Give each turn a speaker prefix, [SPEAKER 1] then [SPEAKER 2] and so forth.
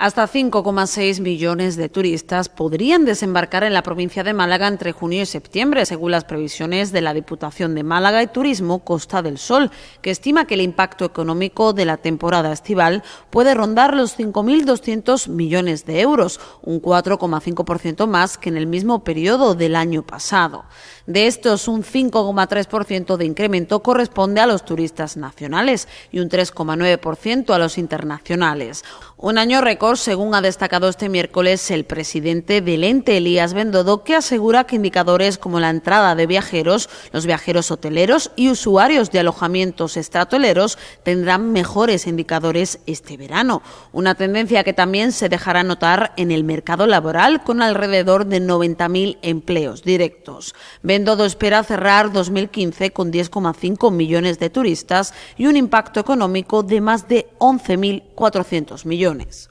[SPEAKER 1] Hasta 5,6 millones de turistas podrían desembarcar en la provincia de Málaga entre junio y septiembre, según las previsiones de la Diputación de Málaga y Turismo Costa del Sol, que estima que el impacto económico de la temporada estival puede rondar los 5.200 millones de euros, un 4,5% más que en el mismo periodo del año pasado. De estos, un 5,3% de incremento corresponde a los turistas nacionales y un 3,9% a los internacionales. Un año récord según ha destacado este miércoles el presidente del ente, Elías Bendodo, que asegura que indicadores como la entrada de viajeros, los viajeros hoteleros y usuarios de alojamientos estratoleros tendrán mejores indicadores este verano. Una tendencia que también se dejará notar en el mercado laboral, con alrededor de 90.000 empleos directos. Bendodo espera cerrar 2015 con 10,5 millones de turistas y un impacto económico de más de 11.400 millones.